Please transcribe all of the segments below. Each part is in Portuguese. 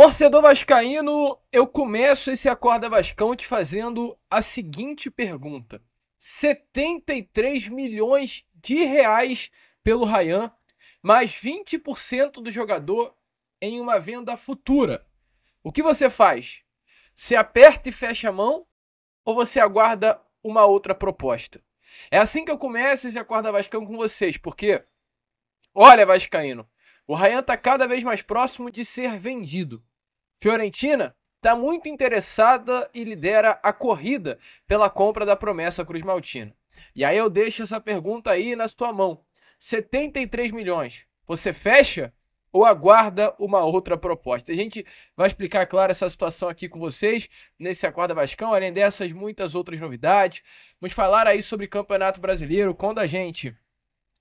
Torcedor vascaíno, eu começo esse Acorda Vascão te fazendo a seguinte pergunta. 73 milhões de reais pelo Ryan mais 20% do jogador em uma venda futura. O que você faz? Você aperta e fecha a mão ou você aguarda uma outra proposta? É assim que eu começo esse Acorda Vascão com vocês, porque, olha Vascaíno, o Ryan está cada vez mais próximo de ser vendido. Fiorentina está muito interessada e lidera a corrida pela compra da promessa Cruz Maltina. E aí eu deixo essa pergunta aí na sua mão. 73 milhões, você fecha ou aguarda uma outra proposta? A gente vai explicar, claro, essa situação aqui com vocês nesse Acorda Vascão, além dessas muitas outras novidades. Vamos falar aí sobre Campeonato Brasileiro, quando a gente,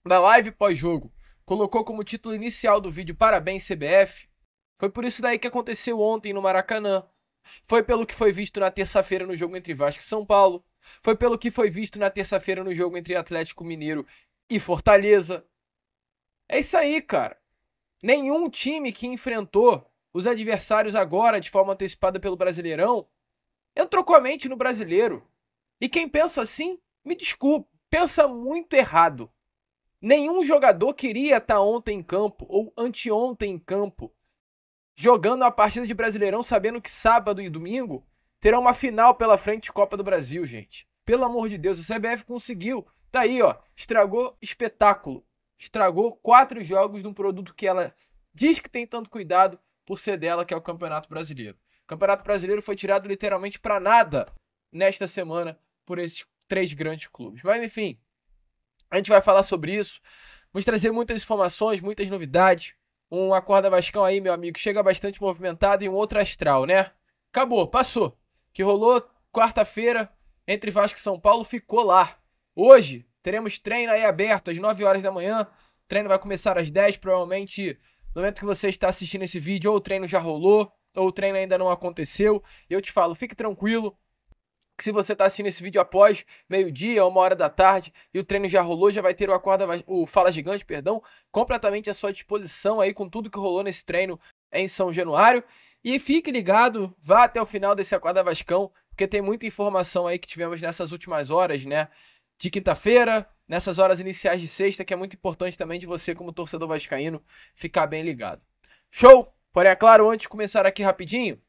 na live pós-jogo, colocou como título inicial do vídeo Parabéns CBF, foi por isso daí que aconteceu ontem no Maracanã. Foi pelo que foi visto na terça-feira no jogo entre Vasco e São Paulo. Foi pelo que foi visto na terça-feira no jogo entre Atlético Mineiro e Fortaleza. É isso aí, cara. Nenhum time que enfrentou os adversários agora de forma antecipada pelo Brasileirão entrou com a mente no brasileiro. E quem pensa assim, me desculpe, pensa muito errado. Nenhum jogador queria estar ontem em campo ou anteontem em campo jogando a partida de Brasileirão sabendo que sábado e domingo terá uma final pela frente de Copa do Brasil, gente. Pelo amor de Deus, o CBF conseguiu. Tá aí, ó. Estragou espetáculo. Estragou quatro jogos de um produto que ela diz que tem tanto cuidado por ser dela, que é o Campeonato Brasileiro. O Campeonato Brasileiro foi tirado literalmente para nada nesta semana por esses três grandes clubes. Mas enfim, a gente vai falar sobre isso. Vamos trazer muitas informações, muitas novidades. Um Acorda Vascão aí, meu amigo, chega bastante movimentado e um outro astral, né? Acabou, passou. Que rolou quarta-feira entre Vasco e São Paulo ficou lá. Hoje teremos treino aí aberto às 9 horas da manhã. O treino vai começar às 10, provavelmente no momento que você está assistindo esse vídeo, ou o treino já rolou, ou o treino ainda não aconteceu. Eu te falo, fique tranquilo, que se você está assistindo esse vídeo após meio-dia, uma hora da tarde, e o treino já rolou, já vai ter o acorda, o Fala Gigante, perdão, completamente à sua disposição aí com tudo que rolou nesse treino em São Januário. E fique ligado, vá até o final desse Acorda Vascão, porque tem muita informação aí que tivemos nessas últimas horas, né? De quinta-feira, nessas horas iniciais de sexta, que é muito importante também de você, como torcedor vascaíno, ficar bem ligado. Show! Porém, é claro, antes de começar aqui rapidinho,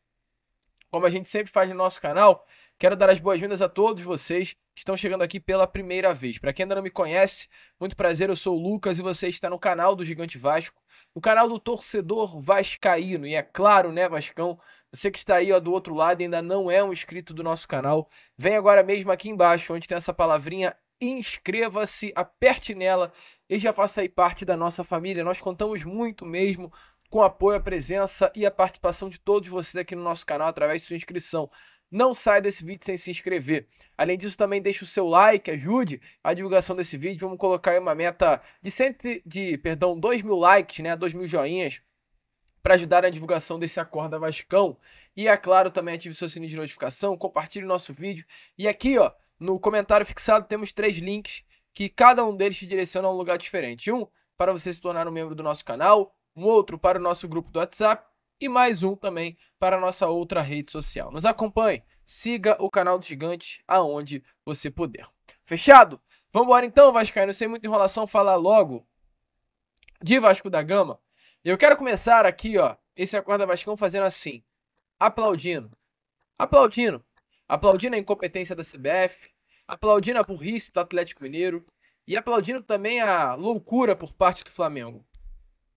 como a gente sempre faz no nosso canal, Quero dar as boas-vindas a todos vocês que estão chegando aqui pela primeira vez. Para quem ainda não me conhece, muito prazer, eu sou o Lucas e você está no canal do Gigante Vasco, o canal do torcedor vascaíno. E é claro, né, Vascão, você que está aí ó, do outro lado e ainda não é um inscrito do nosso canal, vem agora mesmo aqui embaixo, onde tem essa palavrinha inscreva-se, aperte nela e já faça aí parte da nossa família. Nós contamos muito mesmo com o apoio, a presença e a participação de todos vocês aqui no nosso canal através de sua inscrição. Não sai desse vídeo sem se inscrever. Além disso, também deixe o seu like, ajude a divulgação desse vídeo. Vamos colocar aí uma meta de, cento, de perdão, 2 mil likes, né? 2 mil joinhas para ajudar na divulgação desse Acorda Vascão. E, é claro, também ative seu sininho de notificação, compartilhe o nosso vídeo. E aqui, ó, no comentário fixado temos três links que cada um deles te direciona a um lugar diferente. Um para você se tornar um membro do nosso canal, um outro para o nosso grupo do WhatsApp e mais um também para a nossa outra rede social. Nos acompanhe, siga o canal do Gigante aonde você puder. Fechado? Vamos embora então, Vascaíno, sem muita enrolação, falar logo de Vasco da Gama. Eu quero começar aqui, ó, esse Acorda Vascão fazendo assim, aplaudindo, aplaudindo, aplaudindo a incompetência da CBF, aplaudindo a burrice do Atlético Mineiro e aplaudindo também a loucura por parte do Flamengo.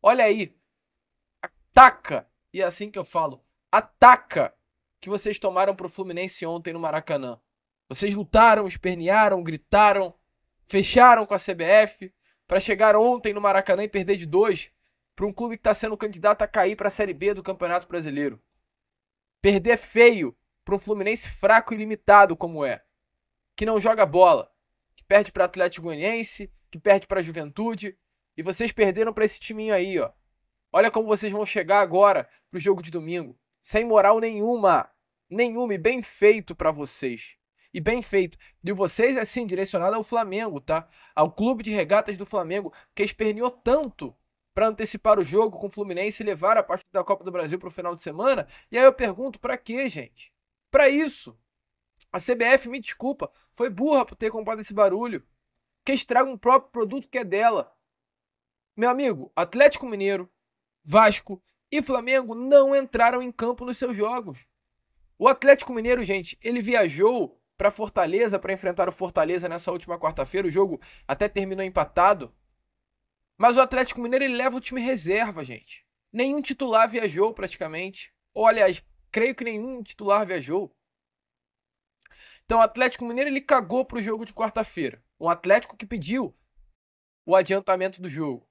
Olha aí, ataca e é assim que eu falo: ataca que vocês tomaram pro Fluminense ontem no Maracanã. Vocês lutaram, espernearam, gritaram, fecharam com a CBF para chegar ontem no Maracanã e perder de dois para um clube que está sendo candidato a cair para a Série B do Campeonato Brasileiro. Perder feio para um Fluminense fraco e limitado como é, que não joga bola, que perde para Atlético Goianiense, que perde para Juventude, e vocês perderam para esse timinho aí, ó. Olha como vocês vão chegar agora pro jogo de domingo, sem moral nenhuma, nenhuma e bem feito para vocês. E bem feito. De vocês assim direcionado ao Flamengo, tá? Ao clube de regatas do Flamengo, que esperneou tanto para antecipar o jogo com o Fluminense e levar a partida da Copa do Brasil para o final de semana. E aí eu pergunto, para quê, gente? Para isso. A CBF, me desculpa, foi burra por ter comprado esse barulho. Que estraga um próprio produto que é dela. Meu amigo, Atlético Mineiro, Vasco e Flamengo não entraram em campo nos seus jogos. O Atlético Mineiro, gente, ele viajou para Fortaleza para enfrentar o Fortaleza nessa última quarta-feira. O jogo até terminou empatado. Mas o Atlético Mineiro ele leva o time reserva, gente. Nenhum titular viajou praticamente. Ou, aliás, creio que nenhum titular viajou. Então, o Atlético Mineiro ele cagou para o jogo de quarta-feira. Um Atlético que pediu o adiantamento do jogo.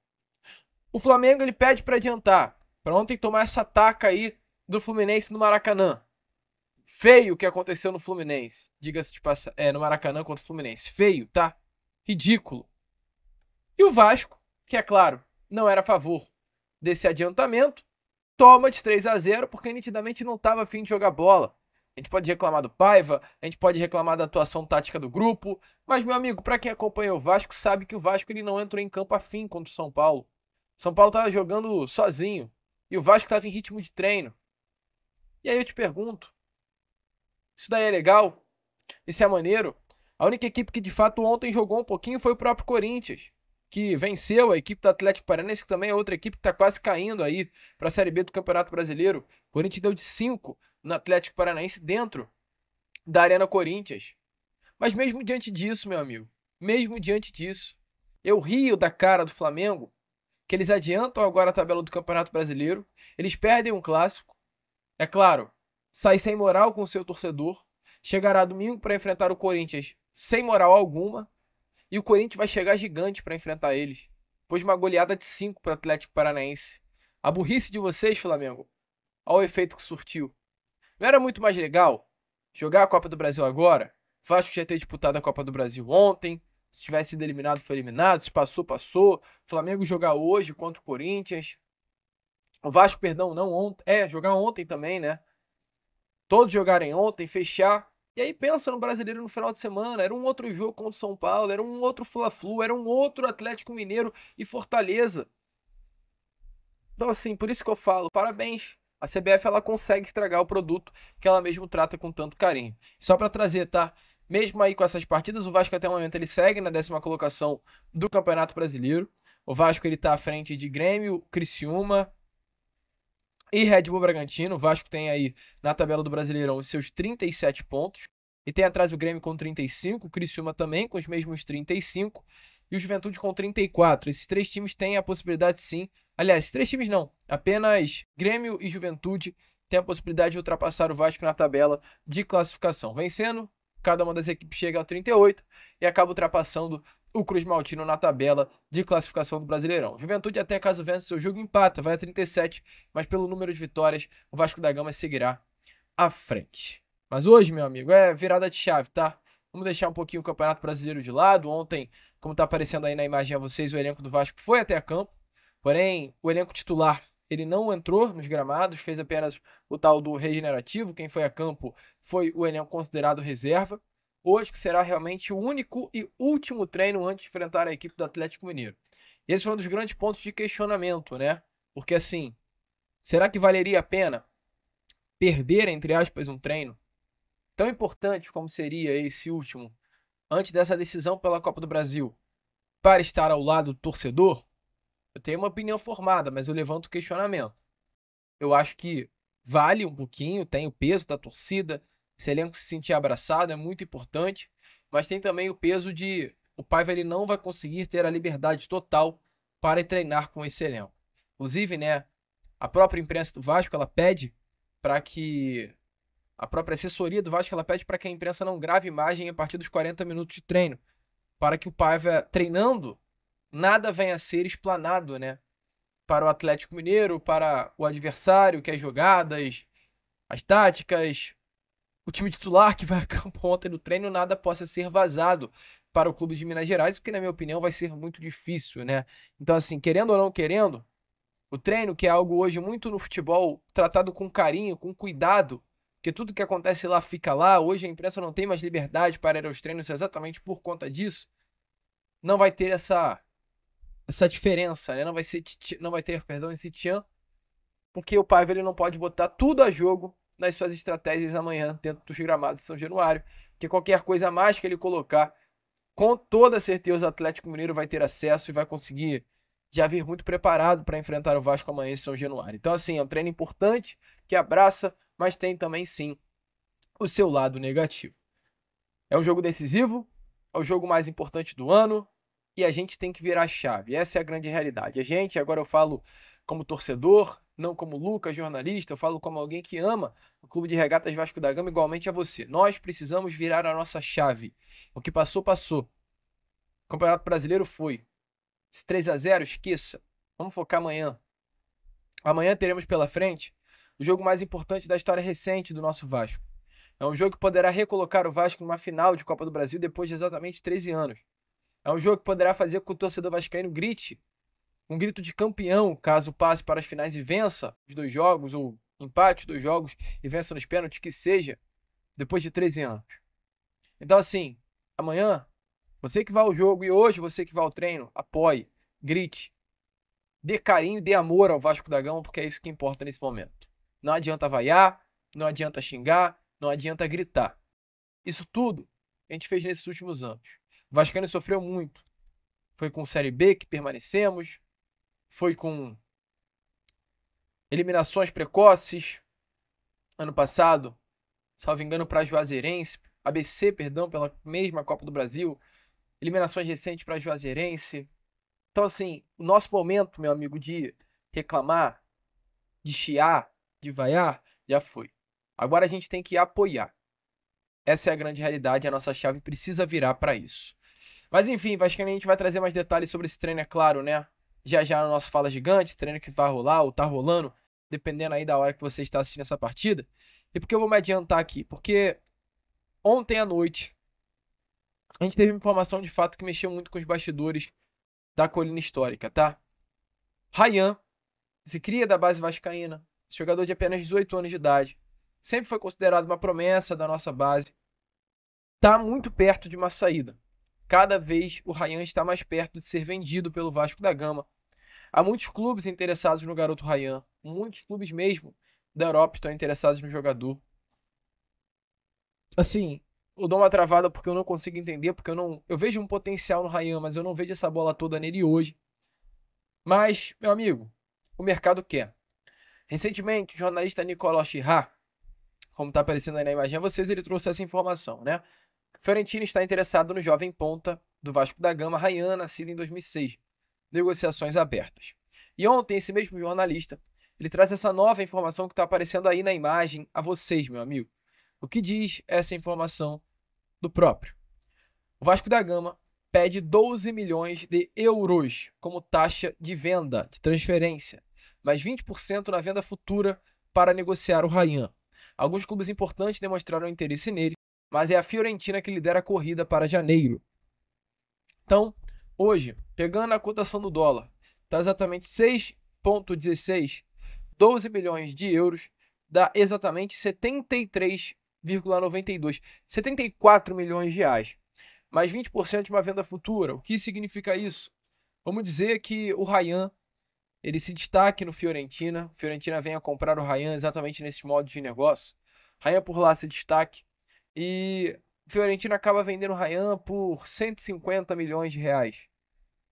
O Flamengo ele pede para adiantar, para ontem tomar essa taca aí do Fluminense no Maracanã. Feio o que aconteceu no Fluminense, diga-se de passar, é, no Maracanã contra o Fluminense. Feio, tá? Ridículo. E o Vasco, que é claro, não era a favor desse adiantamento, toma de 3 a 0 porque nitidamente não estava afim de jogar bola. A gente pode reclamar do Paiva, a gente pode reclamar da atuação tática do grupo, mas meu amigo, para quem acompanhou o Vasco, sabe que o Vasco ele não entrou em campo afim contra o São Paulo. São Paulo estava jogando sozinho e o Vasco estava em ritmo de treino. E aí eu te pergunto: isso daí é legal? Isso é maneiro? A única equipe que de fato ontem jogou um pouquinho foi o próprio Corinthians, que venceu a equipe do Atlético Paranaense, que também é outra equipe que está quase caindo aí para a Série B do Campeonato Brasileiro. O Corinthians deu de 5 no Atlético Paranaense dentro da Arena Corinthians. Mas mesmo diante disso, meu amigo, mesmo diante disso, eu rio da cara do Flamengo que eles adiantam agora a tabela do Campeonato Brasileiro, eles perdem um clássico. É claro, sai sem moral com o seu torcedor, chegará domingo para enfrentar o Corinthians sem moral alguma, e o Corinthians vai chegar gigante para enfrentar eles. Depois de uma goleada de 5 para o Atlético Paranaense. A burrice de vocês, Flamengo, ao efeito que surtiu. Não era muito mais legal jogar a Copa do Brasil agora? Vasco já ter disputado a Copa do Brasil ontem, se tivesse sido eliminado, foi eliminado. Se passou, passou. Flamengo jogar hoje contra o Corinthians. O Vasco, perdão, não ontem. É, jogar ontem também, né? Todos jogarem ontem, fechar. E aí pensa no brasileiro no final de semana. Era um outro jogo contra o São Paulo, era um outro Fla-Flu, era um outro Atlético Mineiro e Fortaleza. Então, assim, por isso que eu falo, parabéns. A CBF ela consegue estragar o produto que ela mesmo trata com tanto carinho. Só para trazer, tá? Mesmo aí com essas partidas, o Vasco até o momento ele segue na décima colocação do Campeonato Brasileiro. O Vasco ele está à frente de Grêmio, Criciúma e Red Bull Bragantino. O Vasco tem aí na tabela do Brasileirão os seus 37 pontos. E tem atrás o Grêmio com 35, o Criciúma também com os mesmos 35 e o Juventude com 34. Esses três times têm a possibilidade sim. Aliás, três times não, apenas Grêmio e Juventude têm a possibilidade de ultrapassar o Vasco na tabela de classificação. Vencendo, Cada uma das equipes chega a 38 e acaba ultrapassando o Cruz Maltino na tabela de classificação do Brasileirão. Juventude até caso vença seu jogo empata, vai a 37, mas pelo número de vitórias, o Vasco da Gama seguirá à frente. Mas hoje, meu amigo, é virada de chave, tá? Vamos deixar um pouquinho o Campeonato Brasileiro de lado. Ontem, como está aparecendo aí na imagem a vocês, o elenco do Vasco foi até campo. Porém, o elenco titular ele não entrou nos gramados, fez apenas o tal do regenerativo. Quem foi a campo foi o elenco considerado reserva. Hoje que será realmente o único e último treino antes de enfrentar a equipe do Atlético Mineiro. Esse foi um dos grandes pontos de questionamento, né? Porque assim, será que valeria a pena perder, entre aspas, um treino tão importante como seria esse último, antes dessa decisão pela Copa do Brasil, para estar ao lado do torcedor? Eu tenho uma opinião formada, mas eu levanto o questionamento. Eu acho que vale um pouquinho, tem o peso da torcida, esse elenco se sentir abraçado é muito importante, mas tem também o peso de o Paiva ele não vai conseguir ter a liberdade total para treinar com esse elenco. Inclusive, né, a própria imprensa do Vasco, ela pede para que a própria assessoria do Vasco, ela pede para que a imprensa não grave imagem a partir dos 40 minutos de treino, para que o Paiva treinando nada vem a ser explanado, né? Para o Atlético Mineiro, para o adversário, que as jogadas, as táticas, o time titular que vai a campo ontem no treino, nada possa ser vazado para o clube de Minas Gerais, o que, na minha opinião, vai ser muito difícil, né? Então, assim, querendo ou não querendo, o treino, que é algo hoje muito no futebol tratado com carinho, com cuidado, porque tudo que acontece lá fica lá, hoje a imprensa não tem mais liberdade para ir aos treinos exatamente por conta disso, não vai ter essa essa diferença, né? Não vai, ser, não vai ter, perdão, esse tchan, porque o Paiva ele não pode botar tudo a jogo nas suas estratégias amanhã dentro dos gramados de São Januário, que qualquer coisa a mais que ele colocar, com toda certeza o Atlético Mineiro vai ter acesso e vai conseguir já vir muito preparado para enfrentar o Vasco amanhã em São Januário. Então assim, é um treino importante que abraça, mas tem também sim o seu lado negativo. É um jogo decisivo, é o jogo mais importante do ano, e a gente tem que virar chave. Essa é a grande realidade. A gente, agora eu falo como torcedor, não como Lucas, jornalista, eu falo como alguém que ama o Clube de Regatas Vasco da Gama igualmente a você. Nós precisamos virar a nossa chave. O que passou, passou. O Campeonato Brasileiro foi. Esse 3 a 0 esqueça. Vamos focar amanhã. Amanhã teremos pela frente o jogo mais importante da história recente do nosso Vasco. É um jogo que poderá recolocar o Vasco numa final de Copa do Brasil depois de exatamente 13 anos. É um jogo que poderá fazer com que o torcedor vascaíno grite um grito de campeão caso passe para as finais e vença os dois jogos, ou empate os dois jogos e vença nos pênaltis, que seja, depois de 13 anos. Então, assim, amanhã, você que vai ao jogo e hoje você que vai ao treino, apoie, grite, dê carinho, dê amor ao Vasco da Gama, porque é isso que importa nesse momento. Não adianta vaiar, não adianta xingar, não adianta gritar. Isso tudo a gente fez nesses últimos anos. O Vascaíno sofreu muito. Foi com Série B que permanecemos, foi com eliminações precoces. Ano passado, salvo engano, para Juazeirense, ABC, perdão, pela mesma Copa do Brasil, eliminações recentes para Juazeirense. Então, assim, o nosso momento, meu amigo, de reclamar, de chiar, de vaiar, já foi. Agora a gente tem que apoiar. Essa é a grande realidade, a nossa chave precisa virar para isso. Mas enfim, Vascaína a gente vai trazer mais detalhes sobre esse treino, é claro, né? Já já no nosso Fala Gigante, treino que vai rolar ou tá rolando, dependendo aí da hora que você está assistindo essa partida. E por que eu vou me adiantar aqui? Porque ontem à noite a gente teve uma informação de fato que mexeu muito com os bastidores da colina histórica, tá? Ryan, se cria da base vascaína, jogador de apenas 18 anos de idade, sempre foi considerado uma promessa da nossa base, tá muito perto de uma saída. Cada vez o Ryan está mais perto de ser vendido pelo Vasco da Gama. Há muitos clubes interessados no garoto Ryan, muitos clubes mesmo da Europa estão interessados no jogador. Assim, eu dou uma travada porque eu não consigo entender, porque eu não, eu vejo um potencial no Ryan, mas eu não vejo essa bola toda nele hoje. Mas, meu amigo, o mercado quer. Recentemente, o jornalista Nicolau Chirá, como está aparecendo aí na imagem a vocês, ele trouxe essa informação, né? Florentino está interessado no jovem ponta do Vasco da Gama, Rayan, nascido em 2006. Negociações abertas. E ontem, esse mesmo jornalista, ele traz essa nova informação que está aparecendo aí na imagem a vocês, meu amigo. O que diz essa informação do próprio? O Vasco da Gama pede 12 milhões de euros como taxa de venda, de transferência, mais 20% na venda futura para negociar o Rayan. Alguns clubes importantes demonstraram interesse nele mas é a Fiorentina que lidera a corrida para janeiro. Então, hoje, pegando a cotação do dólar, está exatamente 6,16, 12 milhões de euros, dá exatamente 73,92, 74 milhões de reais. Mais 20% de uma venda futura. O que significa isso? Vamos dizer que o Rayan ele se destaque no Fiorentina. O Fiorentina vem a comprar o Rayan exatamente nesse modo de negócio. Rayan por lá se destaque e Fiorentina acaba vendendo o Ryan por 150 milhões de reais.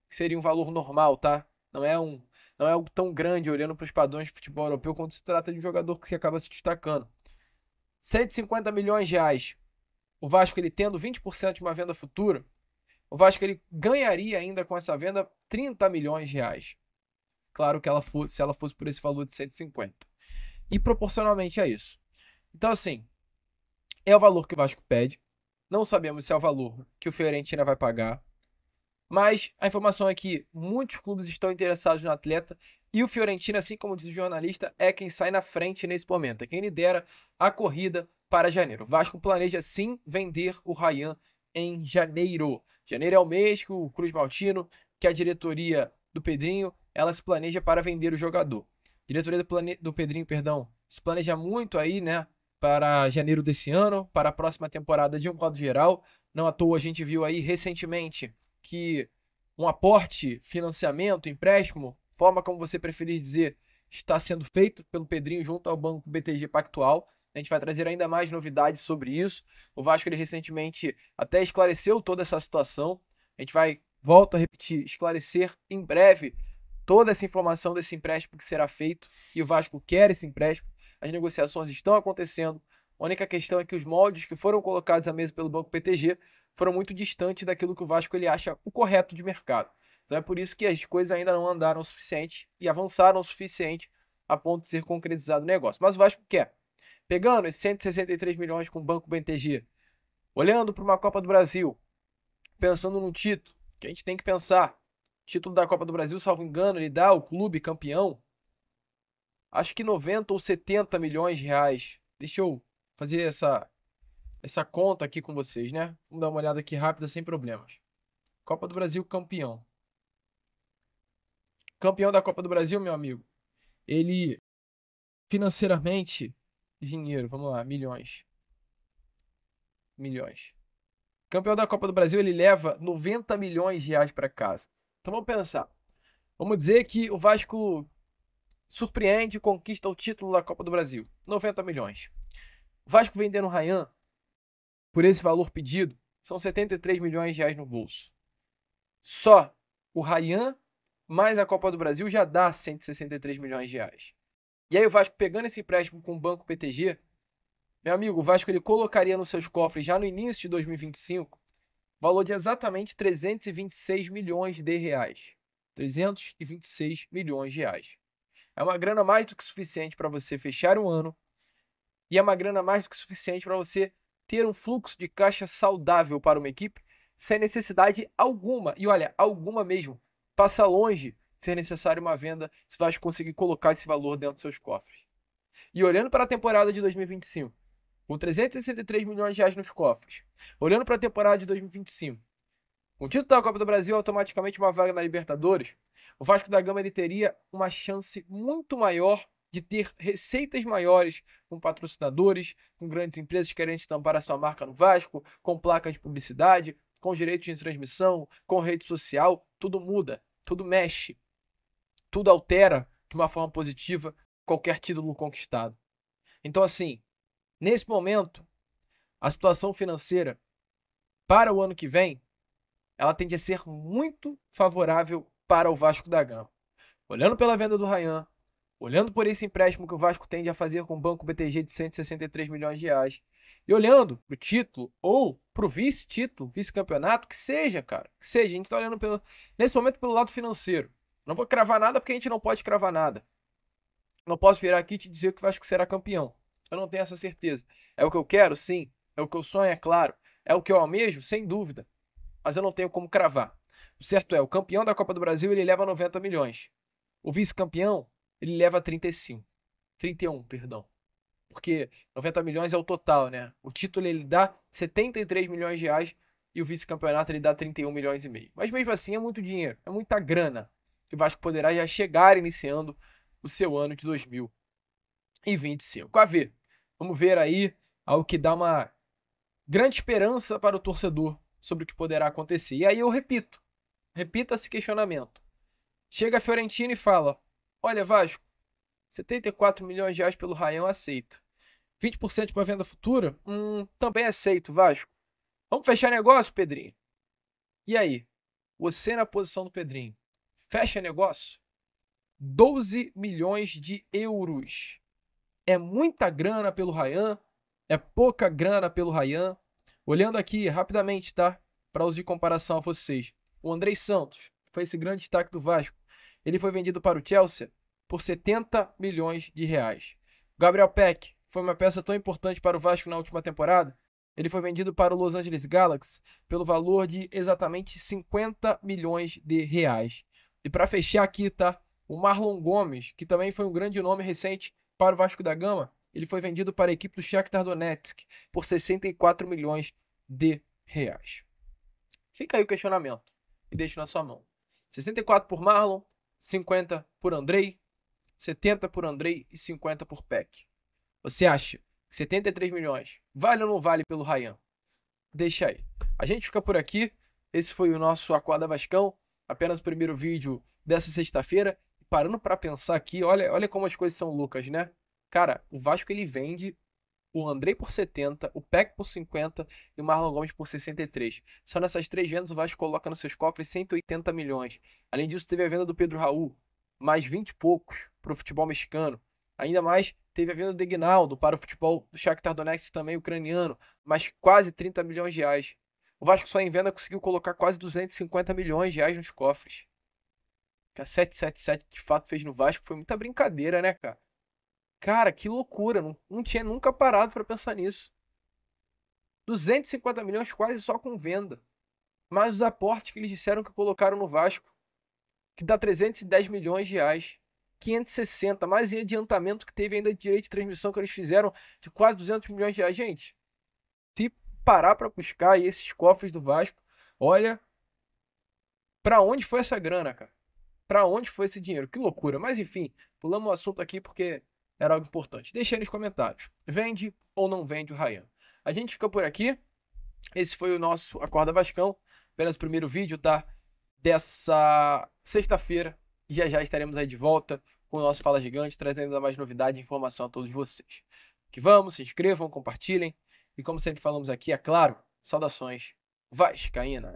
Que seria um valor normal, tá? Não é um não é algo tão grande olhando para os padrões de futebol europeu quando se trata de um jogador que acaba se destacando. 150 milhões de reais. O Vasco ele tendo 20% de uma venda futura, o Vasco ele ganharia ainda com essa venda 30 milhões de reais. Claro que ela fosse, se ela fosse por esse valor de 150. E proporcionalmente é isso. Então assim, é o valor que o Vasco pede. Não sabemos se é o valor que o Fiorentina vai pagar. Mas a informação é que muitos clubes estão interessados no atleta e o Fiorentina, assim como diz o jornalista, é quem sai na frente nesse momento. É quem lidera a corrida para janeiro. O Vasco planeja sim vender o Rayan em janeiro. Janeiro é o mês que o Cruz Maltino, que é a diretoria do Pedrinho, ela se planeja para vender o jogador. diretoria do, plane... do Pedrinho, perdão, se planeja muito aí, né, para janeiro desse ano, para a próxima temporada de um modo geral. Não à toa a gente viu aí recentemente que um aporte, financiamento, empréstimo, forma como você preferir dizer, está sendo feito pelo Pedrinho junto ao Banco BTG Pactual. A gente vai trazer ainda mais novidades sobre isso. O Vasco ele recentemente até esclareceu toda essa situação. A gente vai, volto a repetir, esclarecer em breve toda essa informação desse empréstimo que será feito. E o Vasco quer esse empréstimo as negociações estão acontecendo. A única questão é que os moldes que foram colocados à mesa pelo Banco PTG foram muito distantes daquilo que o Vasco ele acha o correto de mercado. Então é por isso que as coisas ainda não andaram o suficiente e avançaram o suficiente a ponto de ser concretizado o negócio. Mas o Vasco quer. Pegando esses 163 milhões com o Banco BTG, olhando para uma Copa do Brasil, pensando num título, que a gente tem que pensar, título da Copa do Brasil, salvo engano, ele dá o clube campeão acho que 90 ou 70 milhões de reais. Deixa eu fazer essa, essa conta aqui com vocês, né? Vamos dar uma olhada aqui rápida, sem problemas. Copa do Brasil campeão. Campeão da Copa do Brasil, meu amigo. Ele financeiramente dinheiro, vamos lá, milhões. Milhões. Campeão da Copa do Brasil, ele leva 90 milhões de reais para casa. Então vamos pensar. Vamos dizer que o Vasco surpreende e conquista o título da Copa do Brasil, 90 milhões. Vasco vendendo o Rayan por esse valor pedido, são 73 milhões de reais no bolso. Só o Rayan mais a Copa do Brasil já dá 163 milhões de reais. E aí o Vasco pegando esse empréstimo com o Banco PTG, meu amigo, o Vasco ele colocaria nos seus cofres já no início de 2025 valor de exatamente 326 milhões de reais. 326 milhões de reais. É uma grana mais do que suficiente para você fechar um ano e é uma grana mais do que suficiente para você ter um fluxo de caixa saudável para uma equipe sem necessidade alguma. E olha, alguma mesmo. Passa longe ser necessário uma venda se vai conseguir colocar esse valor dentro dos seus cofres. E olhando para a temporada de 2025, com 363 milhões de reais nos cofres, olhando para a temporada de 2025, um título da Copa do Brasil é automaticamente uma vaga na Libertadores. O Vasco da Gama ele teria uma chance muito maior de ter receitas maiores com patrocinadores, com grandes empresas querendo estampar a sua marca no Vasco, com placas de publicidade, com direitos de transmissão, com rede social, tudo muda, tudo mexe, tudo altera de uma forma positiva qualquer título conquistado. Então assim, nesse momento, a situação financeira para o ano que vem ela tende a ser muito favorável para o Vasco da Gama. Olhando pela venda do Ryan olhando por esse empréstimo que o Vasco tende a fazer com o Banco BTG de 163 milhões de reais, e olhando para o título ou para o vice-título, vice-campeonato, que seja, cara, que seja, a gente está olhando pelo, nesse momento pelo lado financeiro. Não vou cravar nada porque a gente não pode cravar nada. Não posso virar aqui e te dizer que o Vasco será campeão. Eu não tenho essa certeza. É o que eu quero? Sim. É o que eu sonho? É claro. É o que eu almejo? Sem dúvida mas eu não tenho como cravar. O certo é, o campeão da Copa do Brasil ele leva 90 milhões. O vice-campeão, ele leva 35. 31, perdão. Porque 90 milhões é o total, né? O título ele dá 73 milhões de reais e o vice-campeonato ele dá 31 milhões e meio. Mas mesmo assim é muito dinheiro, é muita grana que o Vasco poderá já chegar iniciando o seu ano de 2025. A ver, vamos ver aí algo que dá uma grande esperança para o torcedor sobre o que poderá acontecer. E aí eu repito, repita esse questionamento. Chega a Fiorentina e fala: Olha, Vasco, 74 milhões de reais pelo Raião aceito. 20% para venda futura? Hum, também aceito, Vasco. Vamos fechar negócio, Pedrinho? E aí? Você na posição do Pedrinho. Fecha negócio? 12 milhões de euros. É muita grana pelo Ryan é pouca grana pelo Ryan Olhando aqui rapidamente, tá? Para uso de comparação a vocês. O Andrei Santos, foi esse grande destaque do Vasco. Ele foi vendido para o Chelsea por 70 milhões de reais. Gabriel Peck foi uma peça tão importante para o Vasco na última temporada. Ele foi vendido para o Los Angeles Galaxy pelo valor de exatamente 50 milhões de reais. E para fechar aqui, tá? O Marlon Gomes, que também foi um grande nome recente para o Vasco da Gama, ele foi vendido para a equipe do Shakhtar Donetsk por 64 milhões de reais. Fica aí o questionamento e deixo na sua mão. 64 por Marlon, 50 por Andrei, 70 por Andrei e 50 por Peck. Você acha que 73 milhões vale ou não vale pelo Ryan? Deixa aí. A gente fica por aqui. Esse foi o nosso Aquada Vascão, apenas o primeiro vídeo dessa sexta-feira. Parando para pensar aqui, olha, olha como as coisas são loucas, né? Cara, o Vasco ele vende o Andrei por 70, o Peck por 50 e o Marlon Gomes por 63. Só nessas três vendas o Vasco coloca nos seus cofres 180 milhões. Além disso, teve a venda do Pedro Raul, mais 20 e poucos para o futebol mexicano. Ainda mais teve a venda do Ignaldo para o futebol do Shakhtar Donetsk, também ucraniano, mais quase 30 milhões de reais. O Vasco só em venda conseguiu colocar quase 250 milhões de reais nos cofres. O que a 777 de fato fez no Vasco foi muita brincadeira, né, cara? Cara, que loucura. Não, não tinha nunca parado para pensar nisso. 250 milhões quase só com venda. Mais os aportes que eles disseram que colocaram no Vasco, que dá 310 milhões de reais. 560, mais em adiantamento que teve ainda de direito de transmissão que eles fizeram de quase 200 milhões de reais. Gente, se parar para buscar esses cofres do Vasco, olha para onde foi essa grana, cara? Para onde foi esse dinheiro? Que loucura. Mas enfim, pulamos o assunto aqui porque era algo importante. Deixe aí nos comentários. Vende ou não vende o Ryan? A gente fica por aqui. Esse foi o nosso Acorda Vascão. Apenas o primeiro vídeo, tá? Dessa sexta-feira. Já já estaremos aí de volta com o nosso Fala Gigante, trazendo mais novidade e informação a todos vocês. Que vamos, se inscrevam, compartilhem. E como sempre falamos aqui, é claro, saudações vascaínas.